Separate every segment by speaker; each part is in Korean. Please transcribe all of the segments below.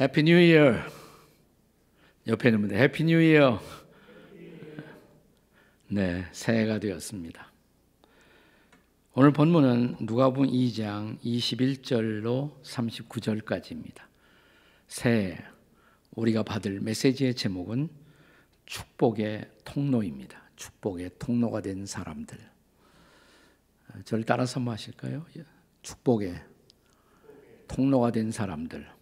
Speaker 1: 해피 뉴 이어. 옆에 있는 분들 해피 뉴 이어. 네, 새해가 되었습니다. 오늘 본문은 누가복음 2장 21절로 39절까지입니다. 새해 우리가 받을 메시지의 제목은 축복의 통로입니다. 축복의 통로가 된 사람들. 저를 따라서 뭐 하실까요? 축복의 통로가 된 사람들.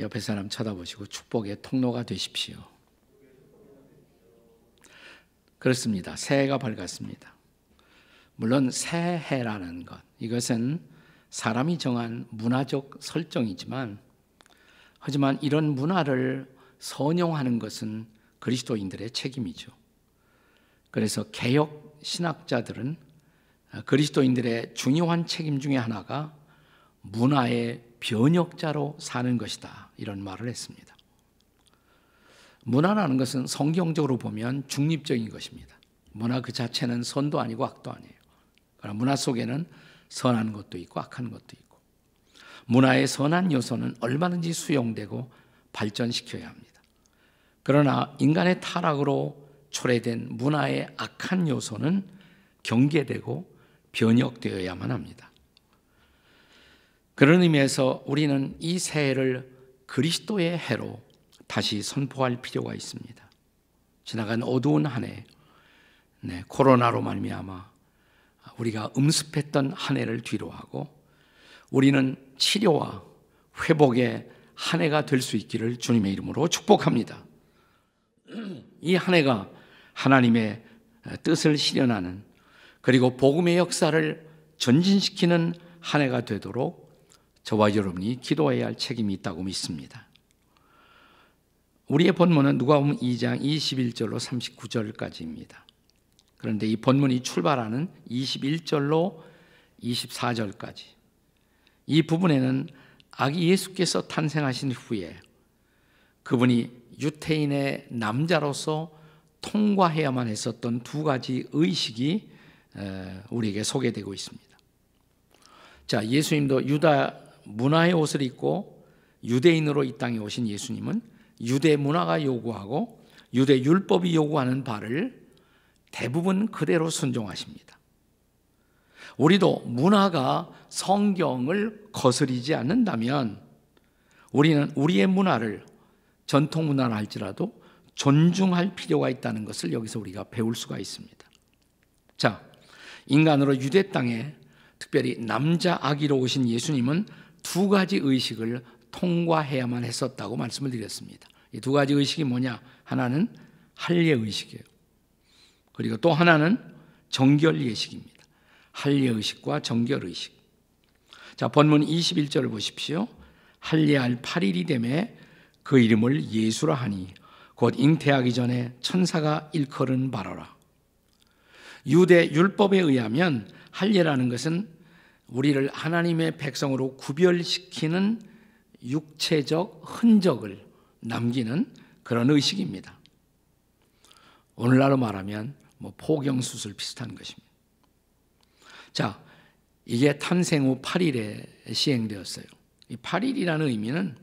Speaker 1: 옆에 사람 쳐다보시고 축복의 통로가 되십시오. 그렇습니다. 새해가 밝았습니다. 물론 새해라는 것 이것은 사람이 정한 문화적 설정이지만 하지만 이런 문화를 선용하는 것은 그리스도인들의 책임이죠. 그래서 개혁 신학자들은 그리스도인들의 중요한 책임 중에 하나가 문화의 변혁자로 사는 것이다. 이런 말을 했습니다. 문화라는 것은 성경적으로 보면 중립적인 것입니다. 문화 그 자체는 선도 아니고 악도 아니에요. 그러나 문화 속에는 선한 것도 있고 악한 것도 있고 문화의 선한 요소는 얼마든지 수용되고 발전시켜야 합니다. 그러나 인간의 타락으로 초래된 문화의 악한 요소는 경계되고 변혁되어야만 합니다. 그런 의미에서 우리는 이 새해를 그리스도의 해로 다시 선포할 필요가 있습니다. 지나간 어두운 한 해, 네, 코로나로 말미암아 우리가 음습했던 한 해를 뒤로하고 우리는 치료와 회복의 한 해가 될 수 있기를 주님의 이름으로 축복합니다. 이 한 해가 하나님의 뜻을 실현하는 그리고 복음의 역사를 전진시키는 한 해가 되도록 저와 여러분이 기도해야 할 책임이 있다고 믿습니다. 우리의 본문은 누가복음 2장 21절로 39절까지입니다. 그런데 이 본문이 출발하는 21절로 24절까지 이 부분에는 아기 예수께서 탄생하신 후에 그분이 유태인의 남자로서 통과해야만 했었던 두 가지 의식이 우리에게 소개되고 있습니다. 자, 예수님도 유다 문화의 옷을 입고 유대인으로 이 땅에 오신 예수님은 유대 문화가 요구하고 유대 율법이 요구하는 바를 대부분 그대로 순종하십니다. 우리도 문화가 성경을 거스리지 않는다면 우리는 우리의 문화를 전통 문화를 할지라도 존중할 필요가 있다는 것을 여기서 우리가 배울 수가 있습니다. 자, 인간으로 유대 땅에 특별히 남자 아기로 오신 예수님은 두 가지 의식을 통과해야만 했었다고 말씀을 드렸습니다. 이 두 가지 의식이 뭐냐? 하나는 할례 의식이에요. 그리고 또 하나는 정결 예식입니다. 할례 의식과 정결 의식. 자, 본문 21절을 보십시오. 할례할 8일이 되매 그 이름을 예수라 하니 곧 잉태하기 전에 천사가 일컬은 바로라. 유대 율법에 의하면 할례라는 것은 우리를 하나님의 백성으로 구별시키는 육체적 흔적을 남기는 그런 의식입니다. 오늘날로 말하면 뭐 포경 수술 비슷한 것입니다. 자, 이게 탄생 후 8일에 시행되었어요. 이 8일이라는 의미는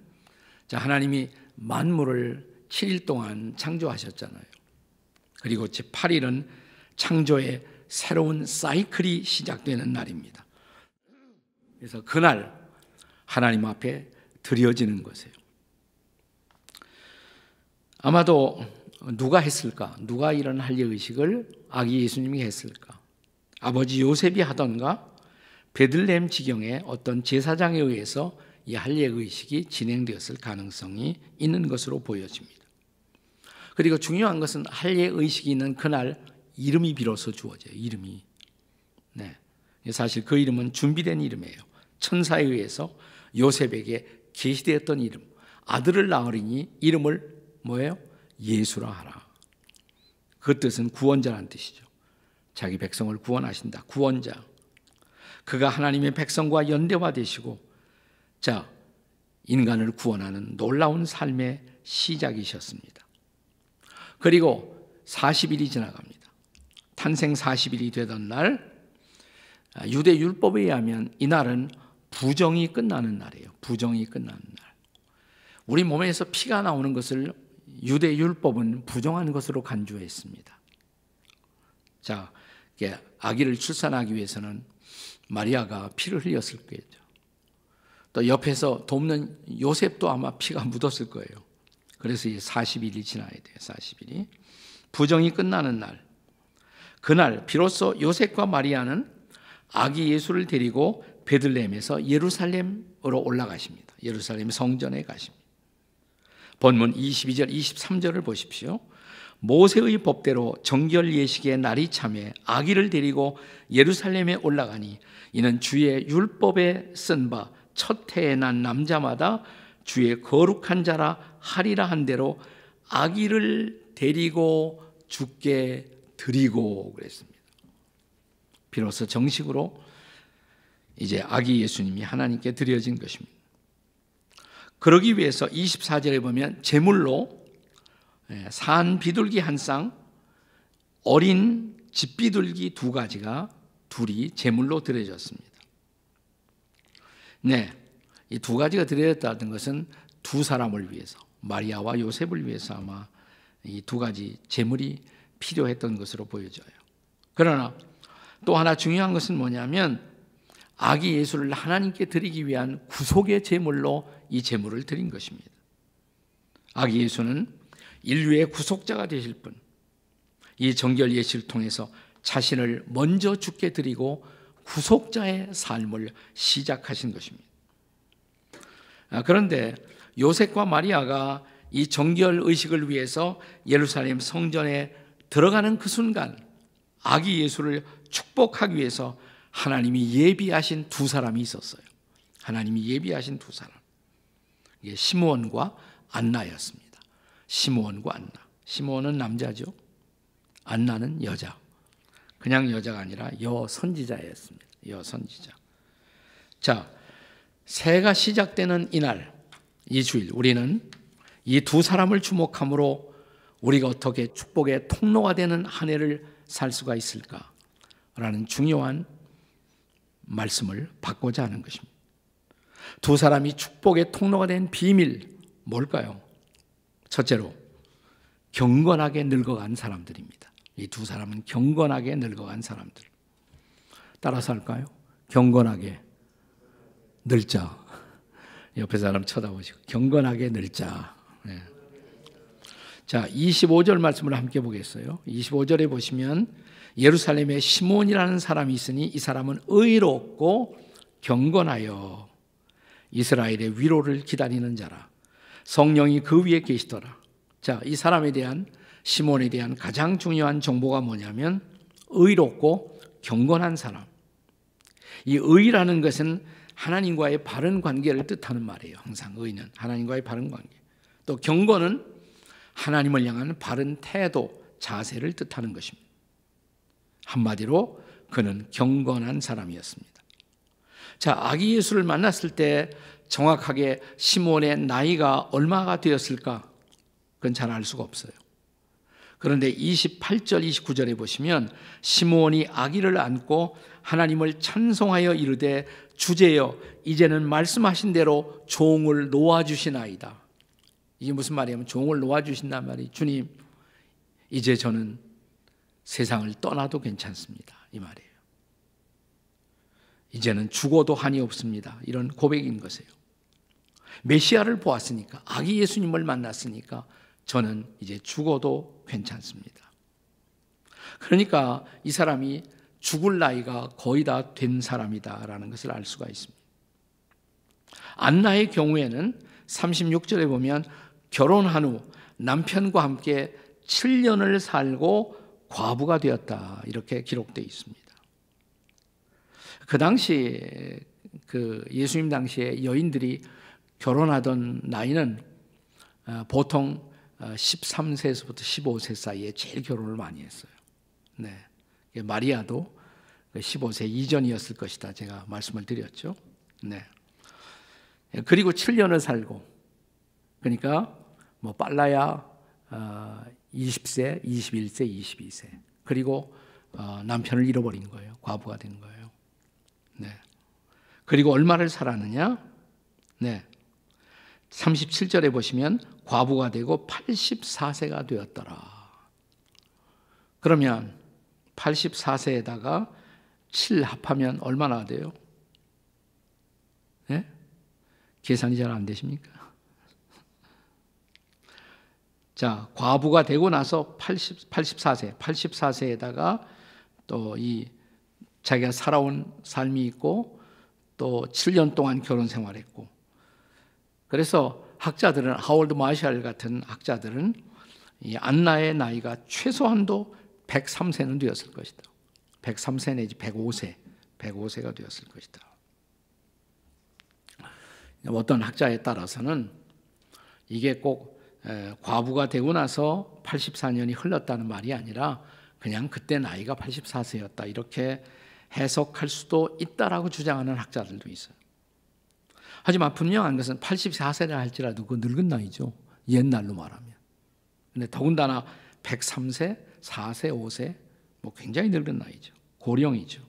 Speaker 1: 자, 하나님이 만물을 7일 동안 창조하셨잖아요. 그리고 제 8일은 창조의 새로운 사이클이 시작되는 날입니다. 그래서 그날 하나님 앞에 드려지는 것이에요. 아마도 누가 했을까? 누가 이런 할례의식을 아기 예수님이 했을까? 아버지 요셉이 하던가 베들레헴 지경의 어떤 제사장에 의해서 이 할례의식이 진행되었을 가능성이 있는 것으로 보여집니다. 그리고 중요한 것은 할례의식이 있는 그날 이름이 비로소 주어져요. 이름이. 네. 사실 그 이름은 준비된 이름이에요. 천사에 의해서 요셉에게 계시되었던 이름, 아들을 낳으리니 이름을 뭐예요? 예수라 하라. 그 뜻은 구원자란 뜻이죠. 자기 백성을 구원하신다. 구원자. 그가 하나님의 백성과 연대화 되시고 자, 인간을 구원하는 놀라운 삶의 시작이셨습니다. 그리고 40일이 지나갑니다. 탄생 40일이 되던 날 아, 유대 율법에 의하면 이날은 부정이 끝나는 날이에요. 부정이 끝나는 날. 우리 몸에서 피가 나오는 것을 유대 율법은 부정한 것으로 간주했습니다. 자, 아기를 출산하기 위해서는 마리아가 피를 흘렸을 거예요. 또 옆에서 돕는 요셉도 아마 피가 묻었을 거예요. 그래서 이제 40일이 지나야 돼요. 40일이. 부정이 끝나는 날. 그날 비로소 요셉과 마리아는 아기 예수를 데리고 베들레헴에서 예루살렘으로 올라가십니다. 예루살렘 성전에 가십니다. 본문 22절 23절을 보십시오. 모세의 법대로 정결 예식의 날이 참에 아기를 데리고 예루살렘에 올라가니 이는 주의 율법에 쓴 바 첫 해에 난 남자마다 주의 거룩한 자라 하리라 한 대로 아기를 데리고 주께 드리고 그랬습니다. 비로소 정식으로 이제 아기 예수님이 하나님께 드려진 것입니다. 그러기 위해서 24절에 보면 제물로 예, 산 비둘기 한 쌍, 어린 집비둘기 두 가지가 둘이 제물로 드려졌습니다. 네, 이 두 가지가 드려졌다는 것은 두 사람을 위해서 마리아와 요셉을 위해서 아마 이 두 가지 제물이 필요했던 것으로 보여져요. 그러나 또 하나 중요한 것은 뭐냐면 아기 예수를 하나님께 드리기 위한 구속의 제물로 이 제물을 드린 것입니다. 아기 예수는 인류의 구속자가 되실 분, 이 정결 예식을 통해서 자신을 먼저 죽게 드리고 구속자의 삶을 시작하신 것입니다. 아, 그런데 요셉과 마리아가 이 정결 의식을 위해서 예루살렘 성전에 들어가는 그 순간 아기 예수를 축복하기 위해서 하나님이 예비하신 두 사람이 있었어요. 하나님이 예비하신 두 사람. 이게 시므온과 안나였습니다. 시므온과 안나. 시므온은 남자죠. 안나는 여자. 그냥 여자가 아니라 여선지자였습니다. 여선지자. 자, 새가 시작되는 이날, 이 주일 우리는 이 두 사람을 주목함으로 우리가 어떻게 축복의 통로가 되는 한 해를 살 수가 있을까라는 중요한 말씀을 받고자 하는 것입니다. 두 사람이 축복의 통로가 된 비밀, 뭘까요? 첫째로, 경건하게 늙어간 사람들입니다. 이 두 사람은 경건하게 늙어간 사람들. 따라서 할까요? 경건하게 늙자. 옆에 사람 쳐다보시고, 경건하게 늙자. 네. 자, 25절 말씀을 함께 보겠어요. 25절에 보시면 예루살렘에 시몬이라는 사람이 있으니 이 사람은 의롭고 경건하여 이스라엘의 위로를 기다리는 자라. 성령이 그 위에 계시더라. 자, 이 사람에 대한 시몬에 대한 가장 중요한 정보가 뭐냐면 의롭고 경건한 사람. 이 의라는 것은 하나님과의 바른 관계를 뜻하는 말이에요. 항상 의는 하나님과의 바른 관계. 또 경건은 하나님을 향한 바른 태도, 자세를 뜻하는 것입니다. 한마디로 그는 경건한 사람이었습니다. 자, 아기 예수를 만났을 때 정확하게 시몬의 나이가 얼마가 되었을까? 그건 잘 알 수가 없어요. 그런데 28절, 29절에 보시면 시몬이 아기를 안고 하나님을 찬송하여 이르되 주제여 이제는 말씀하신 대로 종을 놓아주시나이다. 이게 무슨 말이냐면 종을 놓아주신단 말이 주님 이제 저는 세상을 떠나도 괜찮습니다. 이 말이에요. 이제는 죽어도 한이 없습니다. 이런 고백인 것이에요. 메시아를 보았으니까, 아기 예수님을 만났으니까 저는 이제 죽어도 괜찮습니다. 그러니까 이 사람이 죽을 나이가 거의 다 된 사람이다라는 것을 알 수가 있습니다. 안나의 경우에는 36절에 보면 결혼한 후 남편과 함께 7년을 살고 과부가 되었다 이렇게 기록되어 있습니다. 그 당시 그 예수님 당시에 여인들이 결혼하던 나이는 어, 보통 13세에서부터 어, 15세 사이에 제일 결혼을 많이 했어요. 네. 마리아도 15세 그 이전이었을 것이다. 제가 말씀을 드렸죠. 네. 그리고 7년을 살고, 그러니까 뭐 빨라야 20세, 21세, 22세. 그리고 어, 남편을 잃어버린 거예요. 과부가 된 거예요. 네. 그리고 얼마를 살았느냐? 네. 37절에 보시면 과부가 되고 84세가 되었더라. 그러면 84세에다가 7 합하면 얼마나 돼요? 네? 계산이 잘 안 되십니까? 자, 과부가 되고 나서 80, 84세, 84세에다가 또 이 자기가 살아온 삶이 있고 또 7년 동안 결혼 생활했고 그래서 학자들은 하월드 마샬 같은 학자들은 이 안나의 나이가 최소한도 103세는 되었을 것이다. 103세 내지 105세, 105세가 되었을 것이다. 어떤 학자에 따라서는 이게 꼭 과부가 되고 나서 84년이 흘렀다는 말이 아니라 그냥 그때 나이가 84세였다 이렇게 해석할 수도 있다라고 주장하는 학자들도 있어요. 하지만 분명한 것은 84세라 할지라도 그 늙은 나이죠. 옛날로 말하면. 근데 더군다나 103세, 4세, 5세 뭐 굉장히 늙은 나이죠. 고령이죠.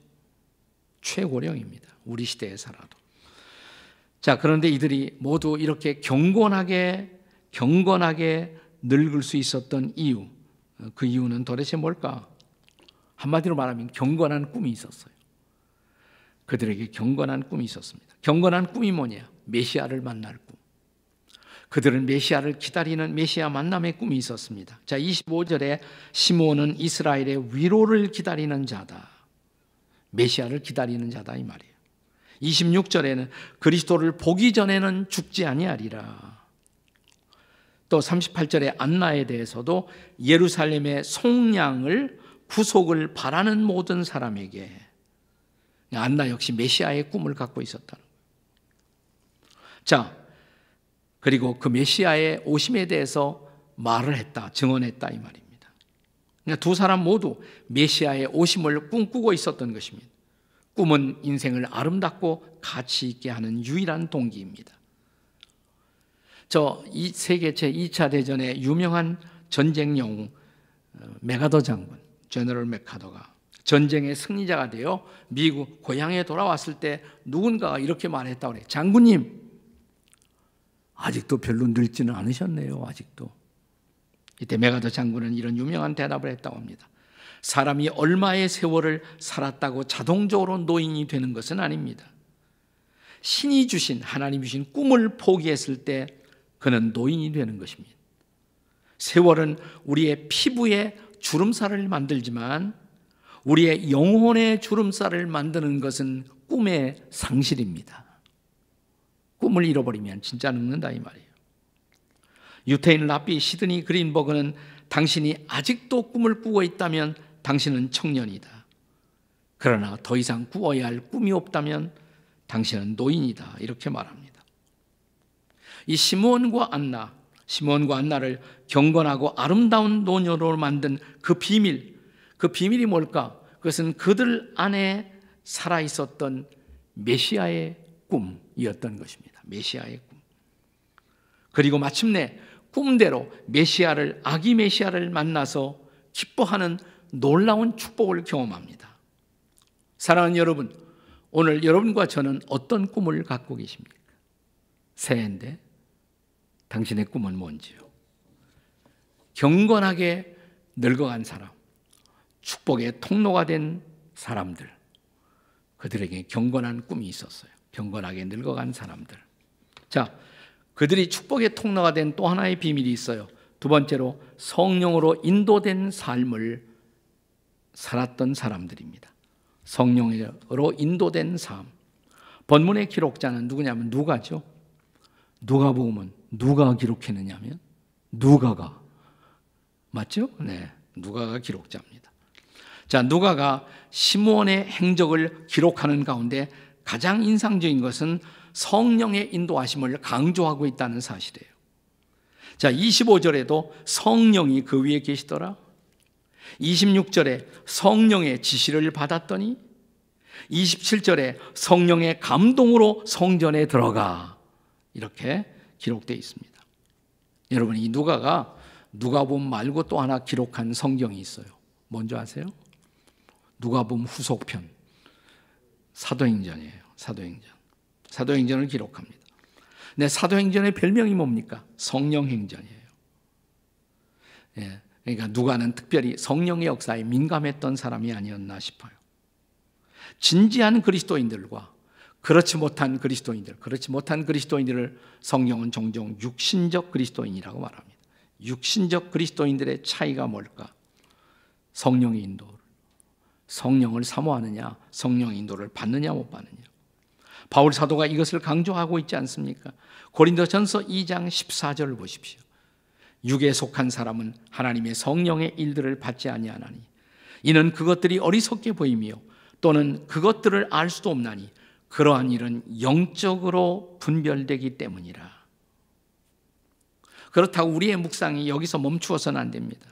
Speaker 1: 최고령입니다. 우리 시대에서라도. 자, 그런데 이들이 모두 이렇게 경건하게 경건하게 늙을 수 있었던 이유, 어, 그 이유는 도대체 뭘까? 한마디로 말하면 경건한 꿈이 있었어요. 그들에게 경건한 꿈이 있었습니다. 경건한 꿈이 뭐냐? 메시아를 만날 꿈. 그들은 메시아를 기다리는 메시아 만남의 꿈이 있었습니다. 자, 25절에 시몬은 이스라엘의 위로를 기다리는 자다. 메시아를 기다리는 자다 이 말이에요. 26절에는 그리스도를 보기 전에는 죽지 아니하리라. 또3 8절에 안나에 대해서도 예루살렘의 속량을 구속을 바라는 모든 사람에게 안나 역시 메시아의 꿈을 갖고 있었다는 거예요. 자, 그리고 그 메시아의 오심에 대해서 말을 했다, 증언했다 이 말입니다. 그러니까 두 사람 모두 메시아의 오심을 꿈꾸고 있었던 것입니다. 꿈은 인생을 아름답고 가치 있게 하는 유일한 동기입니다. 저 세계 제2차 대전의 유명한 전쟁 영웅 어, 메가더 장군, 제너럴 메카더가 전쟁의 승리자가 되어 미국 고향에 돌아왔을 때 누군가가 이렇게 말했다고 그래. 장군님, 아직도 별로 늙지는 않으셨네요. 아직도. 이때 메가더 장군은 이런 유명한 대답을 했다고 합니다. 사람이 얼마의 세월을 살았다고 자동적으로 노인이 되는 것은 아닙니다. 신이 주신 하나님 주신 꿈을 포기했을 때 그는 노인이 되는 것입니다. 세월은 우리의 피부에 주름살을 만들지만 우리의 영혼의 주름살을 만드는 것은 꿈의 상실입니다. 꿈을 잃어버리면 진짜 늙는다 이 말이에요. 유태인 라비 시드니 그린버그는 당신이 아직도 꿈을 꾸고 있다면 당신은 청년이다. 그러나 더 이상 꾸어야 할 꿈이 없다면 당신은 노인이다. 이렇게 말합니다. 이시몬과 안나, 시몬과 안나를 경건하고 아름다운 노녀로 만든 그 비밀, 그 비밀이 뭘까? 그것은 그들 안에 살아 있었던 메시아의 꿈이었던 것입니다. 메시아의 꿈. 그리고 마침내 꿈대로 메시아를 아기 메시아를 만나서 기뻐하는 놀라운 축복을 경험합니다. 사랑하는 여러분, 오늘 여러분과 저는 어떤 꿈을 갖고 계십니까? 새해인데 당신의 꿈은 뭔지요? 경건하게 늙어간 사람, 축복의 통로가 된 사람들, 그들에게 경건한 꿈이 있었어요. 경건하게 늙어간 사람들. 자, 그들이 축복의 통로가 된 또 하나의 비밀이 있어요. 두 번째로 성령으로 인도된 삶을 살았던 사람들입니다. 성령으로 인도된 삶. 본문의 기록자는 누구냐면 누가죠. 누가복음 누가 기록했느냐 하면 누가가 맞죠? 네. 누가가 기록자입니다. 자, 누가가 시몬의 행적을 기록하는 가운데 가장 인상적인 것은 성령의 인도하심을 강조하고 있다는 사실이에요. 자, 25절에도 성령이 그 위에 계시더라. 26절에 성령의 지시를 받았더니 27절에 성령의 감동으로 성전에 들어가. 이렇게 기록되어 있습니다. 여러분 이 누가가 누가복음 말고 또 하나 기록한 성경이 있어요. 뭔지 아세요? 누가복음 후속편 사도행전이에요. 사도행전. 사도행전을 기록합니다. 네, 사도행전의 별명이 뭡니까? 성령행전이에요. 예, 그러니까 누가는 특별히 성령의 역사에 민감했던 사람이 아니었나 싶어요. 진지한 그리스도인들과 그렇지 못한 그리스도인들, 그렇지 못한 그리스도인들을 성령은 종종 육신적 그리스도인이라고 말합니다. 육신적 그리스도인들의 차이가 뭘까? 성령의 인도. 성령을 사모하느냐, 성령 인도를 받느냐 못 받느냐. 바울 사도가 이것을 강조하고 있지 않습니까? 고린도전서 2장 14절을 보십시오. 육에 속한 사람은 하나님의 성령의 일들을 받지 아니하나니 이는 그것들이 어리석게 보이며 또는 그것들을 알 수도 없나니 그러한 일은 영적으로 분별되기 때문이라. 그렇다고 우리의 묵상이 여기서 멈추어서는 안 됩니다.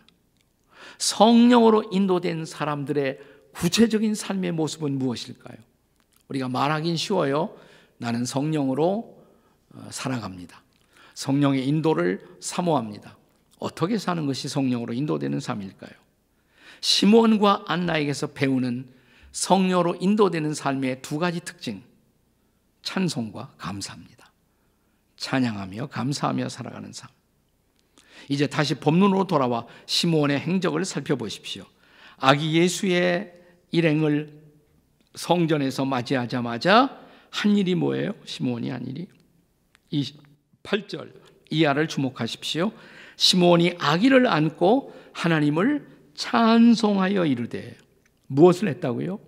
Speaker 1: 성령으로 인도된 사람들의 구체적인 삶의 모습은 무엇일까요? 우리가 말하긴 쉬워요. 나는 성령으로 어, 살아갑니다. 성령의 인도를 사모합니다. 어떻게 사는 것이 성령으로 인도되는 삶일까요? 시몬과 안나에게서 배우는 성령으로 인도되는 삶의 두 가지 특징. 찬송과 감사합니다. 찬양하며 감사하며 살아가는 삶. 이제 다시 법론으로 돌아와 시므온의 행적을 살펴보십시오. 아기 예수의 일행을 성전에서 맞이하자마자 한 일이 뭐예요? 시므온이 한 일이 28절 이하를 주목하십시오. 시므온이 아기를 안고 하나님을 찬송하여 이르되 무엇을 했다고요?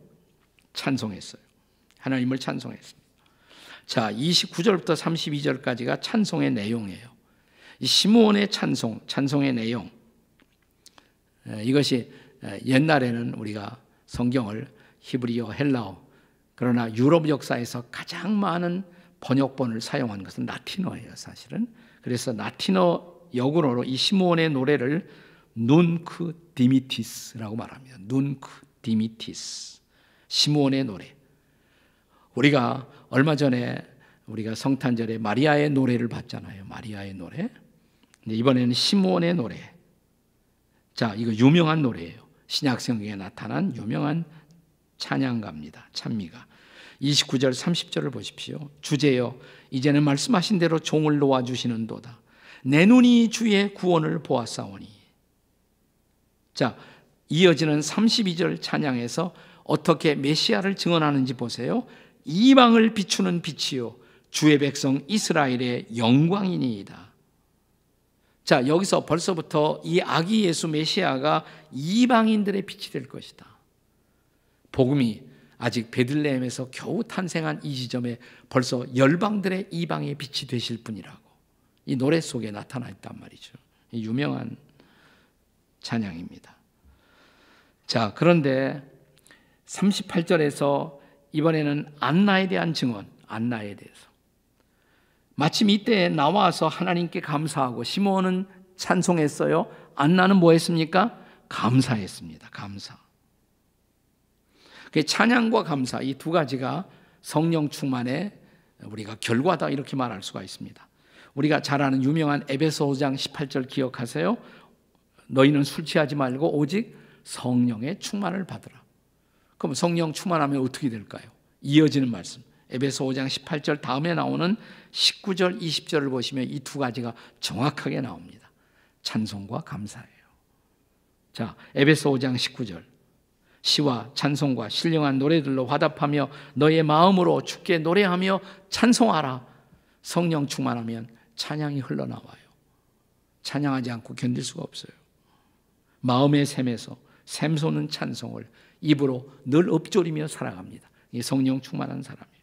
Speaker 1: 찬송했어요. 하나님을 찬송했어요. 자, 29절부터 32절까지가 찬송의 내용이에요. 시므온의 찬송, 찬송의 내용. 이것이 옛날에는 우리가 성경을 히브리어, 헬라어, 그러나 유럽 역사에서 가장 많은 번역본을 사용한 것은 라틴어예요, 사실은. 그래서 라틴어 역으로 이 시므온의 노래를 눈크 디미티스라고 말합니다. 눈크 디미티스. 시므온의 노래. 우리가 얼마 전에 우리가 성탄절에 마리아의 노래를 봤잖아요. 마리아의 노래. 이번에는 시몬의 노래. 자, 이거 유명한 노래예요. 신약 성경에 나타난 유명한 찬양가입니다. 찬미가. 29절 30절을 보십시오. 주제요 이제는 말씀하신 대로 종을 놓아 주시는도다. 내 눈이 주의 구원을 보았사오니. 자, 이어지는 32절 찬양에서 어떻게 메시아를 증언하는지 보세요. 이방을 비추는 빛이요 주의 백성 이스라엘의 영광이니이다. 자, 여기서 벌써부터 이 아기 예수 메시아가 이방인들의 빛이 될 것이다. 복음이 아직 베들레헴에서 겨우 탄생한 이 지점에 벌써 열방들의 이방의 빛이 되실 분이라고 이 노래 속에 나타나 있단 말이죠. 유명한 찬양입니다. 자, 그런데 38절에서 이번에는 안나에 대한 증언, 안나에 대해서. 마침 이때 나와서 하나님께 감사하고 시몬은 찬송했어요. 안나는 뭐 했습니까? 감사했습니다. 감사. 그 찬양과 감사 이 두 가지가 성령 충만의 우리가 결과다 이렇게 말할 수가 있습니다. 우리가 잘 아는 유명한 에베소 5장 18절 기억하세요. 너희는 술 취하지 말고 오직 성령의 충만을 받으라. 그럼 성령 충만하면 어떻게 될까요? 이어지는 말씀. 에베소 5장 18절 다음에 나오는 19절, 20절을 보시면 이 두 가지가 정확하게 나옵니다. 찬송과 감사예요. 자, 에베소 5장 19절. 시와 찬송과 신령한 노래들로 화답하며 너의 마음으로 주께 노래하며 찬송하라. 성령 충만하면 찬양이 흘러나와요. 찬양하지 않고 견딜 수가 없어요. 마음의 샘에서 샘솟는 찬송을 입으로 늘 읊조리며 살아갑니다. 이 성령 충만한 사람이에요.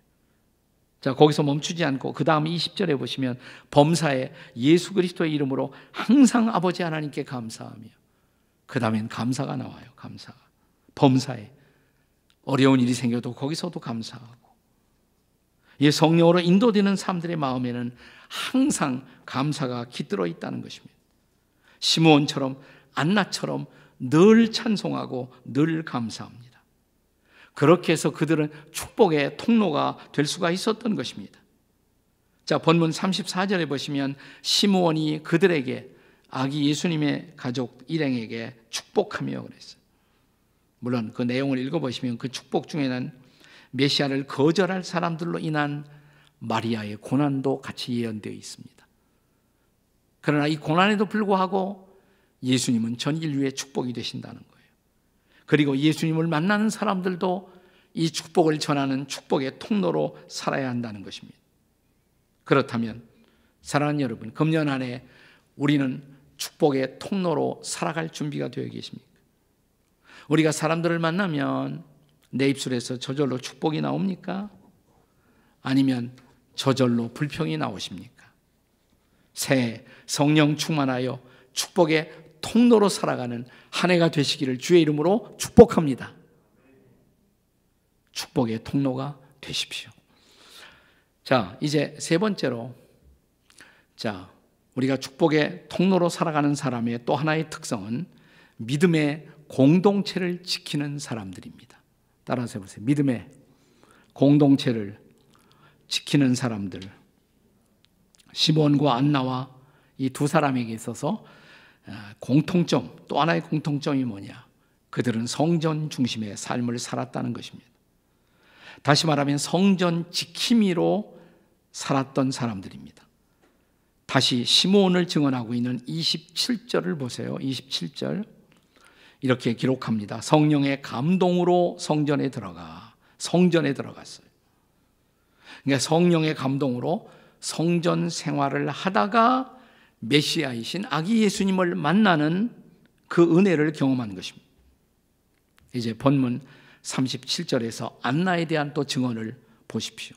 Speaker 1: 자, 거기서 멈추지 않고 그 다음 20절에 보시면 범사에 예수 그리스도의 이름으로 항상 아버지 하나님께 감사하며 그 다음엔 감사가 나와요. 감사 범사에 어려운 일이 생겨도 거기서도 감사하고 이 성령으로 인도되는 사람들의 마음에는 항상 감사가 깃들어 있다는 것입니다. 시므온처럼 안나처럼 늘 찬송하고 늘 감사합니다. 그렇게 해서 그들은 축복의 통로가 될 수가 있었던 것입니다. 자, 본문 34절에 보시면 시므온이 그들에게 아기 예수님의 가족 일행에게 축복하며 그랬어요. 물론 그 내용을 읽어보시면 그 축복 중에는 메시아를 거절할 사람들로 인한 마리아의 고난도 같이 예언되어 있습니다. 그러나 이 고난에도 불구하고 예수님은 전 인류의 축복이 되신다는 거예요. 그리고 예수님을 만나는 사람들도 이 축복을 전하는 축복의 통로로 살아야 한다는 것입니다. 그렇다면 사랑하는 여러분, 금년 안에 우리는 축복의 통로로 살아갈 준비가 되어 계십니까? 우리가 사람들을 만나면 내 입술에서 저절로 축복이 나옵니까? 아니면 저절로 불평이 나오십니까? 새 성령 충만하여 축복의 통로로 살아가는 한 해가 되시기를 주의 이름으로 축복합니다. 축복의 통로가 되십시오. 자, 이제 세 번째로 자, 우리가 축복의 통로로 살아가는 사람의 또 하나의 특성은 믿음의 공동체를 지키는 사람들입니다. 따라서 보세요 믿음의 공동체를 지키는 사람들. 시몬과 안나와 이 두 사람에게 있어서 아, 공통점, 또 하나의 공통점이 뭐냐? 그들은 성전 중심의 삶을 살았다는 것입니다. 다시 말하면 성전 지킴이로 살았던 사람들입니다. 다시 시몬을 증언하고 있는 27절을 보세요. 27절. 이렇게 기록합니다. 성령의 감동으로 성전에 들어가, 성전에 들어갔어요. 그러니까 성령의 감동으로 성전 생활을 하다가 메시아이신 아기 예수님을 만나는 그 은혜를 경험한 것입니다. 이제 본문 37절에서 안나에 대한 또 증언을 보십시오.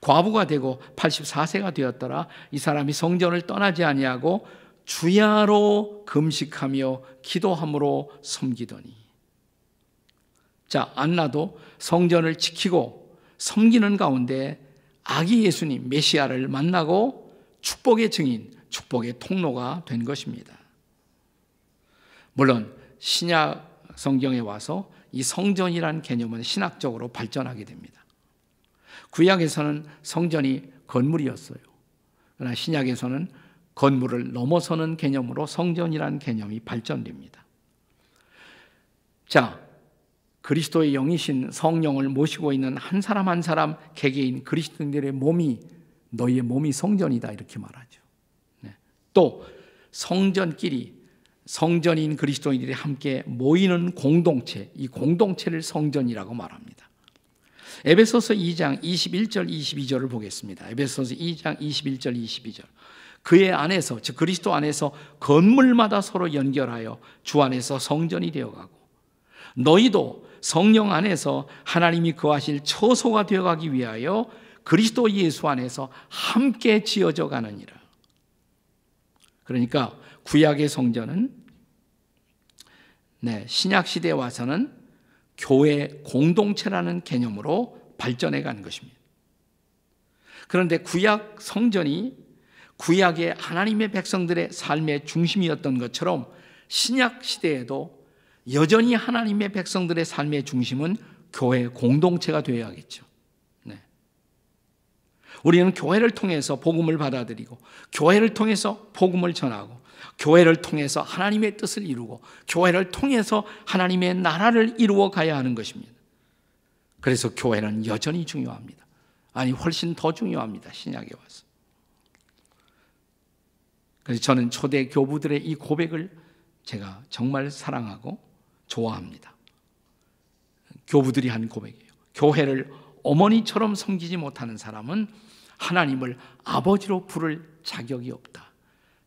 Speaker 1: 과부가 되고 84세가 되었더라 이 사람이 성전을 떠나지 아니하고 주야로 금식하며 기도함으로 섬기더니 자 안나도 성전을 지키고 섬기는 가운데 아기 예수님 메시아를 만나고 축복의 증인, 축복의 통로가 된 것입니다. 물론 신약 성경에 와서 이성전이라 개념은 신학적으로 발전하게 됩니다. 구약에서는 성전이 건물이었어요. 그러나 신약에서는 건물을 넘어서는 개념으로 성전이라 개념이 발전됩니다. 자, 그리스도의 영이신 성령을 모시고 있는 한 사람 한 사람 개개인 그리스도인들의 몸이 너희의 몸이 성전이다 이렇게 말하죠. 네. 또 성전끼리 성전인 그리스도인들이 함께 모이는 공동체, 이 공동체를 성전이라고 말합니다. 에베소서 2장 21절 22절을 보겠습니다. 에베소서 2장 21절 22절. 그의 안에서 즉 그리스도 안에서 건물마다 서로 연결하여 주 안에서 성전이 되어 가고 너희도 성령 안에서 하나님이 거하실 처소가 되어 가기 위하여 그리스도 예수 안에서 함께 지어져 가느니라. 그러니까 구약의 성전은 네, 신약 시대에 와서는 교회 공동체라는 개념으로 발전해 가는 것입니다. 그런데 구약 성전이 구약의 하나님의 백성들의 삶의 중심이었던 것처럼 신약 시대에도 여전히 하나님의 백성들의 삶의 중심은 교회 공동체가 되어야겠죠. 우리는 교회를 통해서 복음을 받아들이고 교회를 통해서 복음을 전하고 교회를 통해서 하나님의 뜻을 이루고 교회를 통해서 하나님의 나라를 이루어 가야 하는 것입니다. 그래서 교회는 여전히 중요합니다. 아니 훨씬 더 중요합니다. 신약에 와서. 그래서 저는 초대 교부들의 이 고백을 제가 정말 사랑하고 좋아합니다. 교부들이 한 고백이에요. 교회를 어머니처럼 섬기지 못하는 사람은 하나님을 아버지로 부를 자격이 없다.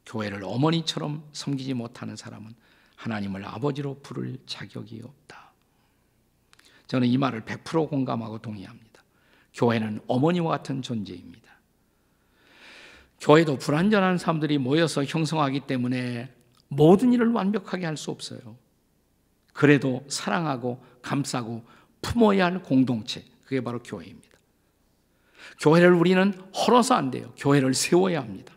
Speaker 1: 교회를 어머니처럼 섬기지 못하는 사람은 하나님을 아버지로 부를 자격이 없다. 저는 이 말을 100% 공감하고 동의합니다. 교회는 어머니와 같은 존재입니다. 교회도 불완전한 사람들이 모여서 형성하기 때문에 모든 일을 완벽하게 할 수 없어요. 그래도 사랑하고 감싸고 품어야 할 공동체, 그게 바로 교회입니다. 교회를 우리는 헐어서 안 돼요. 교회를 세워야 합니다.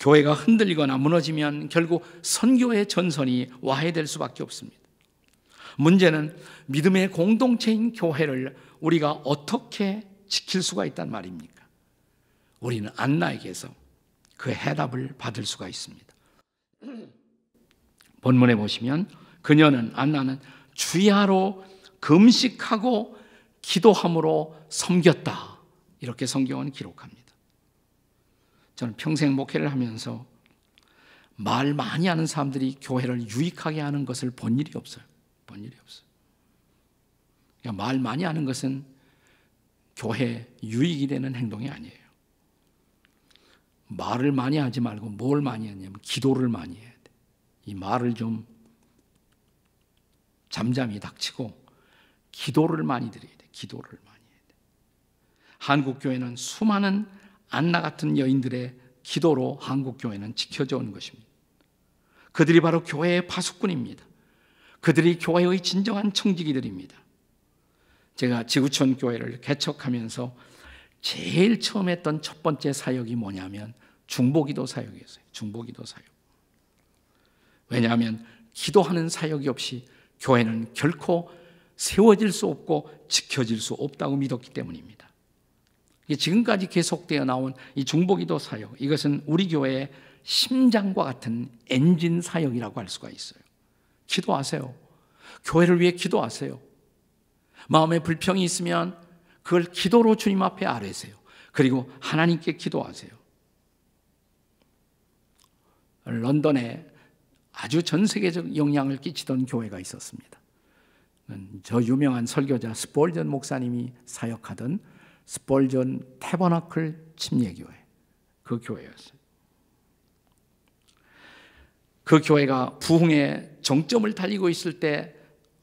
Speaker 1: 교회가 흔들리거나 무너지면 결국 선교의 전선이 와해될 수밖에 없습니다. 문제는 믿음의 공동체인 교회를 우리가 어떻게 지킬 수가 있단 말입니까? 우리는 안나에게서 그 해답을 받을 수가 있습니다. 본문에 보시면 그녀는 안나는 주야로 금식하고 기도함으로 섬겼다. 이렇게 성경은 기록합니다. 저는 평생 목회를 하면서 말 많이 하는 사람들이 교회를 유익하게 하는 것을 본 일이 없어요. 본 일이 없어요. 그러니까 말 많이 하는 것은 교회 유익이 되는 행동이 아니에요. 말을 많이 하지 말고 뭘 많이 하냐면 기도를 많이 해야 돼. 이 말을 좀 잠잠히 닥치고 기도를 많이 드려야 돼. 기도를 많이. 한국교회는 수많은 안나 같은 여인들의 기도로 한국교회는 지켜져 온 것입니다. 그들이 바로 교회의 파수꾼입니다. 그들이 교회의 진정한 청지기들입니다. 제가 지구촌 교회를 개척하면서 제일 처음 했던 첫 번째 사역이 뭐냐면 중보기도 사역이었어요. 중보기도 사역. 왜냐하면 기도하는 사역이 없이 교회는 결코 세워질 수 없고 지켜질 수 없다고 믿었기 때문입니다. 지금까지 계속되어 나온 이 중보기도 사역 이것은 우리 교회의 심장과 같은 엔진 사역이라고 할 수가 있어요. 기도하세요. 교회를 위해 기도하세요. 마음에 불평이 있으면 그걸 기도로 주님 앞에 아뢰세요. 그리고 하나님께 기도하세요. 런던에 아주 전 세계적 영향을 끼치던 교회가 있었습니다. 저 유명한 설교자 스폴전 목사님이 사역하던 스폴전 테버나클 침례교회 그 교회였어요. 그 교회가 부흥의 정점을 달리고 있을 때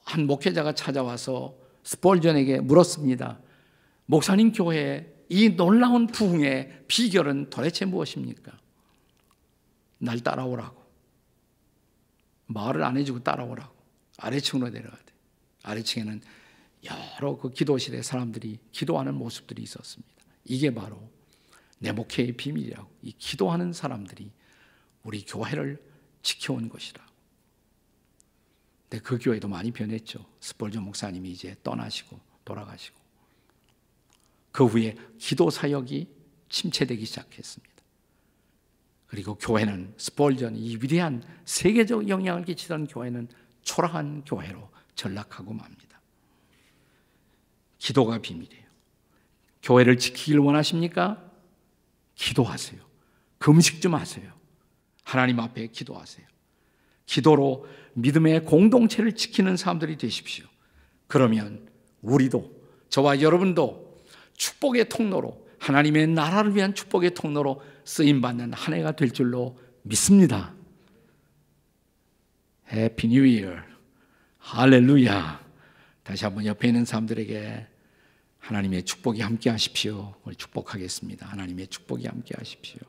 Speaker 1: 한 목회자가 찾아와서 스폴전에게 물었습니다. 목사님 교회이 놀라운 부흥의 비결은 도대체 무엇입니까? 날 따라오라고. 말을 안 해주고 따라오라고. 아래층으로 내려가 돼. 아래층에는 여러 그 기도실에 사람들이 기도하는 모습들이 있었습니다. 이게 바로 내 목회의 비밀이라고 이 기도하는 사람들이 우리 교회를 지켜온 것이라고. 근데 그 교회도 많이 변했죠. 스폴조 목사님이 이제 떠나시고 돌아가시고 그 후에 기도 사역이 침체되기 시작했습니다. 그리고 교회는 스폴전이 위대한 세계적 영향을 끼치던 교회는 초라한 교회로 전락하고 맙니다. 기도가 비밀이에요. 교회를 지키길 원하십니까? 기도하세요. 금식 좀 하세요. 하나님 앞에 기도하세요. 기도로 믿음의 공동체를 지키는 사람들이 되십시오. 그러면 우리도 저와 여러분도 축복의 통로로 하나님의 나라를 위한 축복의 통로로 쓰임 받는 한 해가 될 줄로 믿습니다. 해피 뉴 이어. 할렐루야. 다시 한번 옆에 있는 사람들에게 하나님의 축복이 함께 하십시오. 축복하겠습니다. 하나님의 축복이 함께 하십시오.